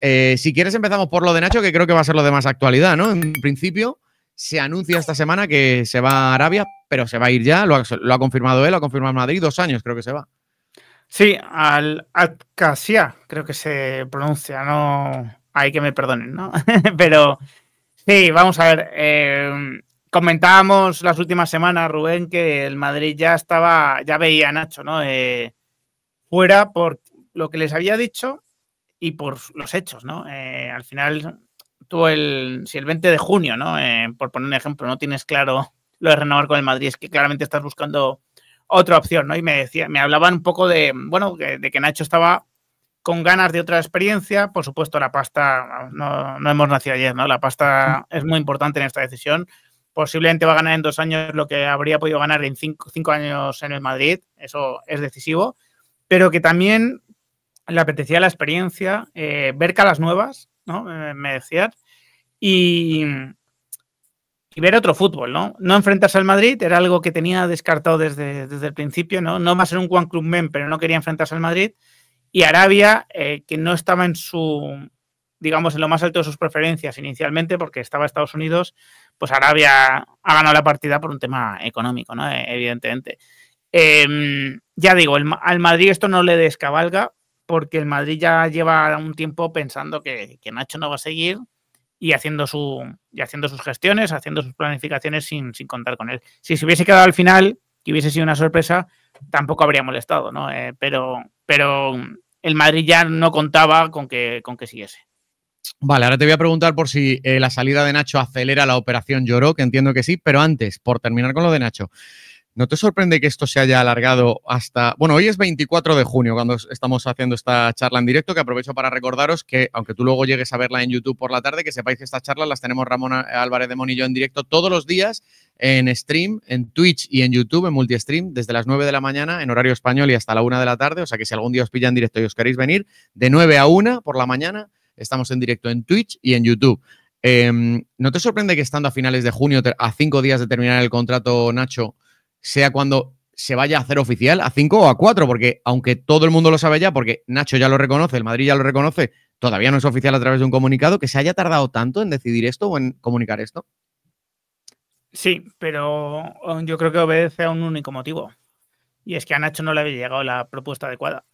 Eh, si quieres empezamos por lo de Nacho, que creo que va a ser lo de más actualidad, ¿no? En principio se anuncia esta semana que se va a Arabia, pero se va a ir ya, lo ha, confirmado él, lo ha confirmado Madrid, dos años creo que se va. Sí, al Atcasia, creo que se pronuncia, no. Hay que me perdonen, ¿no? Pero sí, vamos a ver. Eh, comentábamos las últimas semanas, Rubén, que el Madrid ya estaba, ya veía a Nacho, ¿no? Eh, fuera por lo que les había dicho y por los hechos, ¿no? Eh, al final, tú el, si el 20 de junio, ¿no? Eh, por poner un ejemplo, no tienes claro lo de renovar con el Madrid, es que claramente estás buscando otra opción, ¿no? Y me decía, me hablaban un poco de, bueno, de, de que Nacho estaba con ganas de otra experiencia, por supuesto la pasta, no, no hemos nacido ayer, ¿no? La pasta es muy importante en esta decisión, posiblemente va a ganar en dos años lo que habría podido ganar en cinco, cinco años en el Madrid, eso es decisivo, pero que también le apetecía la experiencia, eh, ver calas nuevas, ¿no? Me, decían, y, ver otro fútbol, ¿no? No enfrentarse al Madrid era algo que tenía descartado desde, el principio, ¿no? No va a un Juan Club Men, pero no quería enfrentarse al Madrid. Y Arabia, eh, que no estaba en su, digamos, en lo más alto de sus preferencias inicialmente, porque estaba Estados Unidos, pues Arabia ha ganado la partida por un tema económico, ¿no? evidentemente. Em, ya digo, al Madrid esto no le descabalga, porque el Madrid ya lleva un tiempo pensando que, Nacho no va a seguir y haciendo, su, y haciendo sus gestiones, haciendo sus planificaciones sin, contar con él. Si se hubiese quedado al final, que hubiese sido una sorpresa, tampoco habría molestado, ¿no? Eh, pero, pero mm, el Madrid ya no contaba con que, con que siguiese. Vale, ahora te voy a preguntar por si eh, la salida de Nacho acelera la operación Lloró, que entiendo que sí, pero antes, por terminar con lo de Nacho, ¿No te sorprende que esto se haya alargado hasta... Bueno, hoy es 24 de junio cuando estamos haciendo esta charla en directo, que aprovecho para recordaros que, aunque tú luego llegues a verla en YouTube por la tarde, que sepáis que estas charlas las tenemos Ramón Álvarez de Monillo en directo todos los días en stream, en Twitch y en YouTube, en multistream, desde las 9 de la mañana en horario español y hasta la 1 de la tarde. O sea que si algún día os pilla en directo y os queréis venir, de 9 a 1 por la mañana estamos en directo en Twitch y en YouTube. Em, ¿No te sorprende que estando a finales de junio, a cinco días de terminar el contrato, Nacho, sea cuando se vaya a hacer oficial a 5 o a 4, porque aunque todo el mundo lo sabe ya, porque Nacho ya lo reconoce, el Madrid ya lo reconoce, todavía no es oficial a través de un comunicado, que se haya tardado tanto en decidir esto o en comunicar esto. Sí, pero oh, yo creo que obedece a un único motivo. Y es que a Nacho no le había llegado la propuesta adecuada.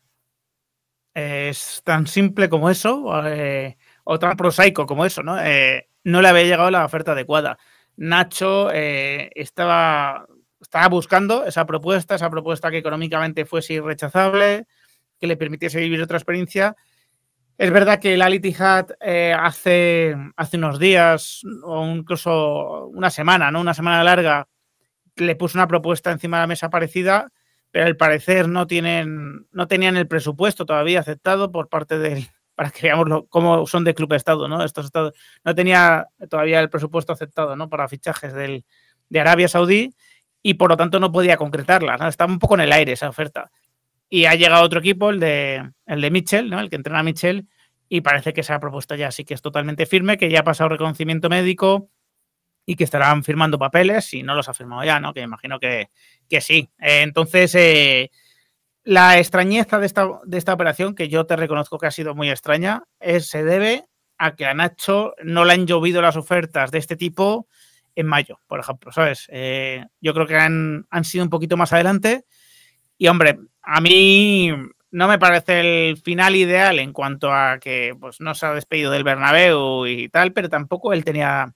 Es tan simple como eso, o eh, tan prosaico como eso, ¿no? Eh, no le había llegado la oferta adecuada. Nacho eh, estaba estaba buscando esa propuesta, esa propuesta que económicamente fuese irrechazable, que le permitiese vivir otra experiencia. Es verdad que el Alitihad eh, hace, hace unos días o incluso una semana, ¿no? Una semana larga, le puso una propuesta encima de la mesa parecida, pero al parecer no, tienen, no tenían el presupuesto todavía aceptado por parte del, para que veamos lo, cómo son de club estado, ¿no? Estos estados no tenía todavía el presupuesto aceptado, ¿no? Para fichajes del, de Arabia Saudí y por lo tanto no podía concretarla. ¿no? Estaba un poco en el aire esa oferta. Y ha llegado otro equipo, el de, el de Mitchell, el que entrena a Mitchell, y parece que se ha propuesto ya sí que es totalmente firme, que ya ha pasado reconocimiento médico y que estarán firmando papeles, si no los ha firmado ya, ¿no? que imagino que, sí. Eh, entonces, eh, la extrañeza de esta, de esta operación, que yo te reconozco que ha sido muy extraña, es, se debe a que a Nacho no le han llovido las ofertas de este tipo en mayo, por ejemplo, ¿sabes? Eh, yo creo que han, sido un poquito más adelante. Y hombre, a mí no me parece el final ideal en cuanto a que pues, no se ha despedido del Bernabéu y tal, pero tampoco él tenía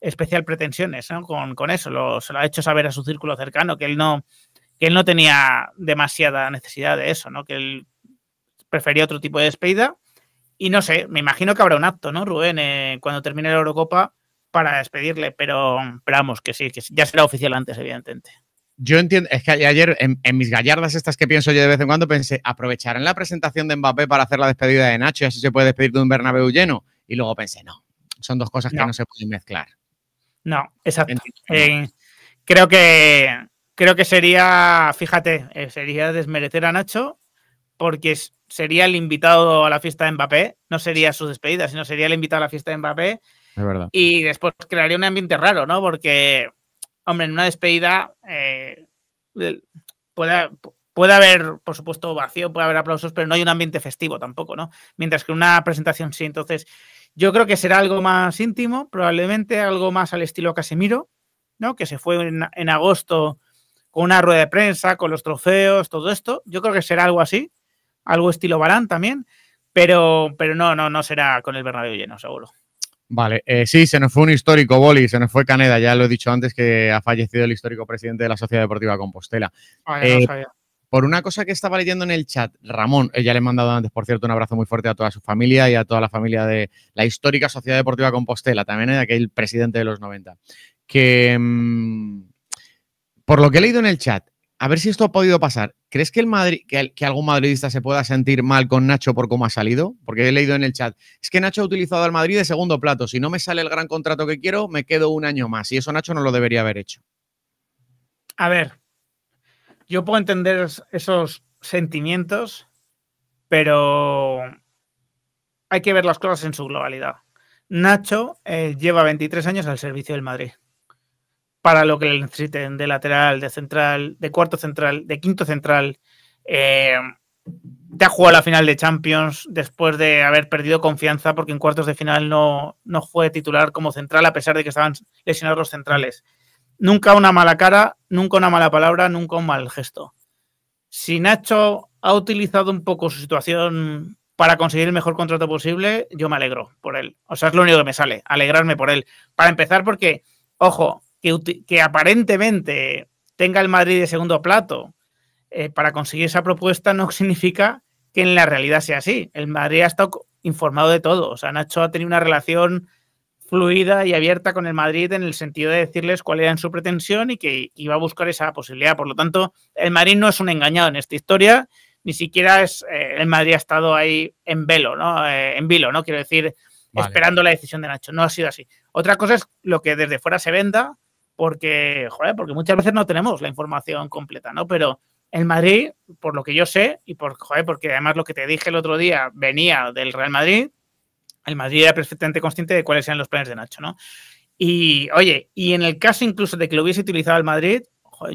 especial pretensiones con, eso. Lo, se lo ha hecho saber a su círculo cercano, que él no, que no tenía demasiada necesidad de eso, ¿no? Que él prefería otro tipo de despedida. Y no sé, me imagino que habrá un acto, ¿no, Rubén? Eh, cuando termine la Eurocopa, para despedirle, pero, esperamos que sí, que ya será oficial antes, evidentemente. Yo entiendo, es que ayer en, mis gallardas estas que pienso yo de vez en cuando pensé, aprovecharán la presentación de Mbappé para hacer la despedida de Nacho y así se puede despedir de un Bernabéu lleno. Y luego pensé, no, son dos cosas que no se pueden mezclar. No, exacto. Eh, creo que creo que sería, fíjate, eh, sería desmerecer a Nacho porque sería el invitado a la fiesta de Mbappé, no sería su despedida, sino sería el invitado a la fiesta de Mbappé y después crearía un ambiente raro, ¿no? Porque, hombre, en una despedida eh, puede, haber, por supuesto, vacío, puede haber aplausos, pero no hay un ambiente festivo tampoco, ¿no? Mientras que una presentación sí. Entonces, yo creo que será algo más íntimo, probablemente algo más al estilo Casemiro, ¿no? Que se fue en, agosto con una rueda de prensa, con los trofeos, todo esto. Yo creo que será algo así, algo estilo Barán también, pero, pero no, no, no será con el Bernabéu lleno, seguro. Vale, eh, sí, se nos fue un histórico, Boli, se nos fue Caneda, ya lo he dicho antes que ha fallecido el histórico presidente de la Sociedad Deportiva Compostela. Ah, eh, por una cosa que estaba leyendo en el chat, Ramón, eh, ya le he mandado antes, por cierto, un abrazo muy fuerte a toda su familia y a toda la familia de la histórica Sociedad Deportiva Compostela, también de aquel presidente de los 90, que... Mm, por lo que he leído en el chat, a ver si esto ha podido pasar. ¿Crees que, el Madrid, que, algún madridista se pueda sentir mal con Nacho por cómo ha salido? Porque he leído en el chat, es que Nacho ha utilizado al Madrid de segundo plato. Si no me sale el gran contrato que quiero, me quedo un año más. Y eso Nacho no lo debería haber hecho. A ver, yo puedo entender esos sentimientos, pero hay que ver las cosas en su globalidad. Nacho eh, lleva 23 años al servicio del Madrid para lo que le necesiten de lateral, de central, de cuarto central, de quinto central. Eh, te ha jugado la final de Champions después de haber perdido confianza porque en cuartos de final no, no fue titular como central a pesar de que estaban lesionados los centrales. Nunca una mala cara, nunca una mala palabra, nunca un mal gesto. Si Nacho ha utilizado un poco su situación para conseguir el mejor contrato posible, yo me alegro por él. O sea, es lo único que me sale, alegrarme por él. Para empezar, porque, ojo, que, aparentemente tenga el Madrid de segundo plato eh, para conseguir esa propuesta no significa que en la realidad sea así. El Madrid ha estado informado de todo. O sea, Nacho ha tenido una relación fluida y abierta con el Madrid en el sentido de decirles cuál era su pretensión y que iba a buscar esa posibilidad. Por lo tanto, el Madrid no es un engañado en esta historia, ni siquiera es eh, el Madrid ha estado ahí en velo, ¿no? Eh, en vilo, ¿no? Quiero decir, esperando la decisión de Nacho. No ha sido así. Otra cosa es lo que desde fuera se venda, porque, porque muchas veces no tenemos la información completa, ¿no? Pero el Madrid, por lo que yo sé, y por, joder, porque además lo que te dije el otro día venía del Real Madrid, el Madrid era perfectamente consciente de cuáles eran los planes de Nacho, ¿no? Y, oye, y en el caso incluso de que lo hubiese utilizado el Madrid,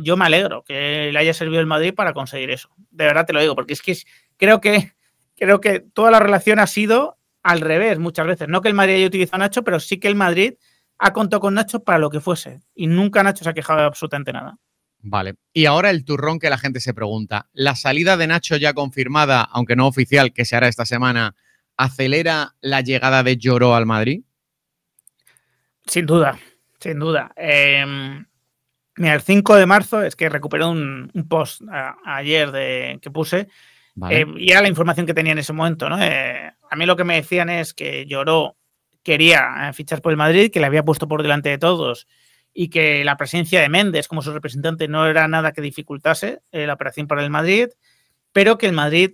yo me alegro que le haya servido el Madrid para conseguir eso. De verdad te lo digo, porque es que creo que, creo que toda la relación ha sido al revés muchas veces. No que el Madrid haya utilizado a Nacho, pero sí que el Madrid ha contado con Nacho para lo que fuese y nunca Nacho se ha quejado de absolutamente nada. Vale, y ahora el turrón que la gente se pregunta. La salida de Nacho ya confirmada, aunque no oficial, que se hará esta semana, ¿acelera la llegada de Lloró al Madrid? Sin duda, sin duda. Em, mira, el 5 de marzo es que recuperé un, post ayer de, que puse eh, y era la información que tenía en ese momento. ¿no? Eh, a mí lo que me decían es que Lloró quería eh, fichar por el Madrid, que le había puesto por delante de todos y que la presencia de Méndez como su representante no era nada que dificultase eh, la operación para el Madrid, pero que el Madrid,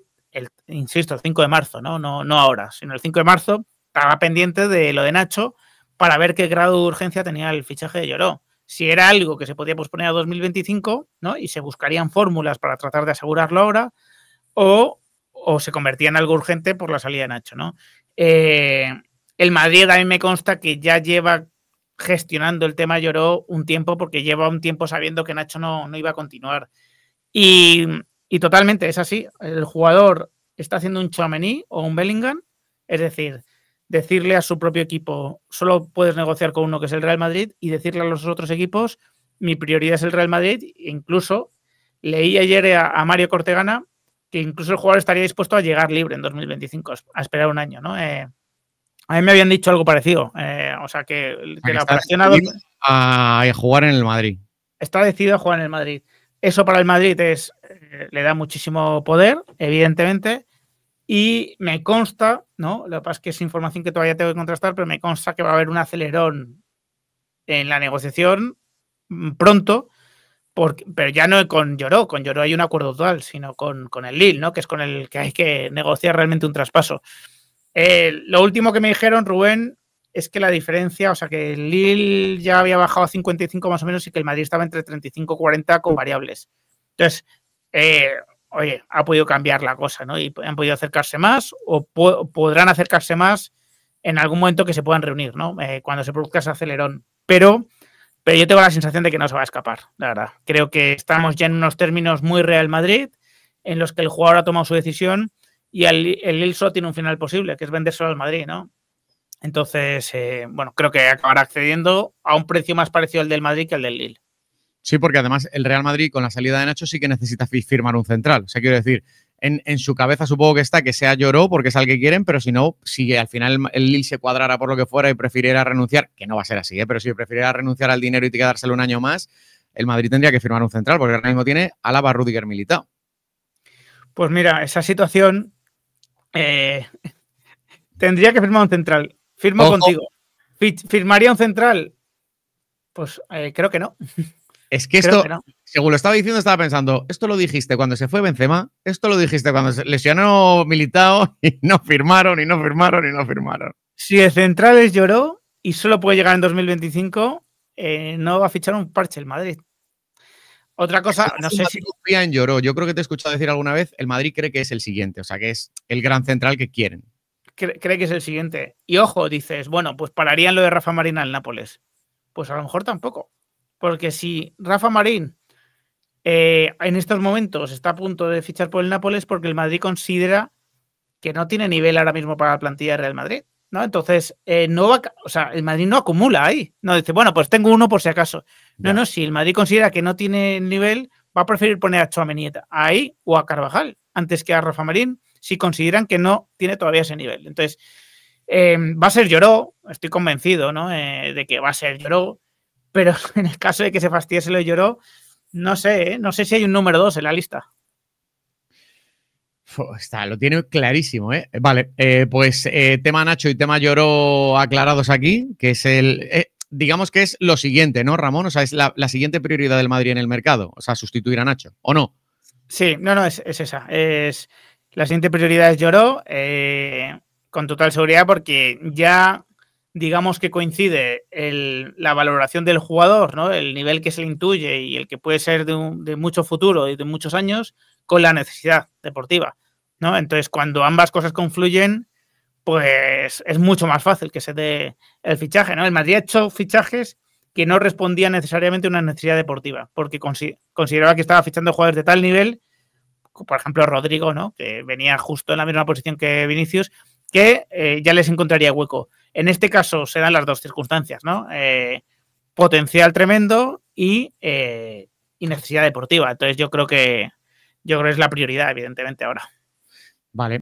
insisto, el 5 de marzo, ¿no? ¿no? No ahora, sino el 5 de marzo, estaba pendiente de lo de Nacho para ver qué grado de urgencia tenía el fichaje de Lloró. Si era algo que se podía posponer a 2025, ¿no? Y se buscarían fórmulas para tratar de asegurarlo ahora, o, o, se convertía en algo urgente por la salida de Nacho, ¿no? Eh, el Madrid a mí me consta que ya lleva gestionando el tema Lloró un tiempo porque lleva un tiempo sabiendo que Nacho no, iba a continuar. Y, totalmente es así. El jugador está haciendo un chamení o un Bellingham, es decir, decirle a su propio equipo, solo puedes negociar con uno que es el Real Madrid y decirle a los otros equipos, mi prioridad es el Real Madrid. E incluso leí ayer a, Mario Cortegana que incluso el jugador estaría dispuesto a llegar libre en 2025, a esperar un año, ¿no? Eh, a mí me habían dicho algo parecido. Eh, o sea, que, a, jugar en el Madrid. Está decidido a jugar en el Madrid. Eso para el Madrid es eh, le da muchísimo poder, evidentemente. Y me consta, ¿no? Lo que pasa es que es información que todavía tengo que contrastar, pero me consta que va a haber un acelerón en la negociación mm, pronto, porque, pero ya no con Lloró, con Lloró hay un acuerdo total, sino con, con el Lille, ¿no? Que es con el que hay que negociar realmente un traspaso. Eh, lo último que me dijeron, Rubén, es que la diferencia, o sea, que el Lille ya había bajado a 55 más o menos y que el Madrid estaba entre 35 y 40 con variables. Entonces, eh, oye, ha podido cambiar la cosa, ¿no? Y han podido acercarse más o podrán acercarse más en algún momento que se puedan reunir, ¿no? Eh, cuando se produzca ese acelerón. Pero, pero yo tengo la sensación de que no se va a escapar, la verdad. Creo que estamos ya en unos términos muy Real Madrid, en los que el jugador ha tomado su decisión y el, Lille solo tiene un final posible, que es solo al Madrid, ¿no? Entonces, eh, bueno, creo que acabará accediendo a un precio más parecido al del Madrid que al del Lille. Sí, porque además el Real Madrid con la salida de Nacho sí que necesita firmar un central. O sea, quiero decir, en, su cabeza supongo que está que sea Lloró porque es al que quieren, pero si no, si al final el, Lille se cuadrara por lo que fuera y prefiriera renunciar, que no va a ser así, ¿eh? pero si prefiriera renunciar al dinero y quedárselo un año más, el Madrid tendría que firmar un central porque ahora mismo tiene a Alaba, Rudiger, Militao. Pues mira, esa situación eh, tendría que firmar un central. Firmo contigo. ¿Firmaría un central? Pues eh, creo que no. Es que esto, según lo estaba diciendo, estaba pensando, esto lo dijiste cuando se fue Benzema, esto lo dijiste cuando se lesionó Militao y no firmaron y no firmaron y no firmaron. Si el central es lloró y solo puede llegar en 2025, eh, no va a fichar un parche el Madrid. Otra cosa, no sé si lloró. Yo creo que te he escuchado decir alguna vez, el Madrid cree que es el siguiente, o sea, que es el gran central que quieren. Cree, que es el siguiente. Y ojo, dices, bueno, pues pararían lo de Rafa Marín al Nápoles. Pues a lo mejor tampoco. Porque si Rafa Marín eh, en estos momentos está a punto de fichar por el Nápoles, porque el Madrid considera que no tiene nivel ahora mismo para la plantilla de Real Madrid. ¿no? Entonces, eh, no el Madrid no acumula ahí. No dice, bueno, pues tengo uno por si acaso. No, no, si el Madrid considera que no tiene nivel, va a preferir poner a Menieta ahí o a Carvajal antes que a Rafa Marín, si consideran que no tiene todavía ese nivel. Entonces, eh, va a ser Lloró, estoy convencido, ¿no? Eh, de que va a ser Lloró, pero en el caso de que se fastidiese lo Lloró, no sé, no sé si hay un número dos en la lista. Está, lo tiene clarísimo, ¿eh? Vale, eh, pues eh, tema Nacho y tema Lloró aclarados aquí, que es el. Eh, digamos que es lo siguiente, ¿no, Ramón? O sea, es la, siguiente prioridad del Madrid en el mercado. O sea, sustituir a Nacho, ¿o no? Sí, no, no, es, esa. Es, la siguiente prioridad es Lloró, con total seguridad, porque ya digamos que coincide la valoración del jugador, ¿no? El nivel que se le intuye y el que puede ser de, un, de mucho futuro y de muchos años con la necesidad deportiva. ¿no? Entonces, cuando ambas cosas confluyen, pues es mucho más fácil que se dé el fichaje. ¿no? El Madrid ha hecho fichajes que no respondían necesariamente a una necesidad deportiva, porque consideraba que estaba fichando jugadores de tal nivel, por ejemplo Rodrigo, ¿no? que venía justo en la misma posición que Vinicius, que eh, ya les encontraría hueco. En este caso se dan las dos circunstancias, ¿no? Eh, potencial tremendo y, eh, y necesidad deportiva. Entonces yo creo que, yo creo que es la prioridad, evidentemente, ahora. Vale.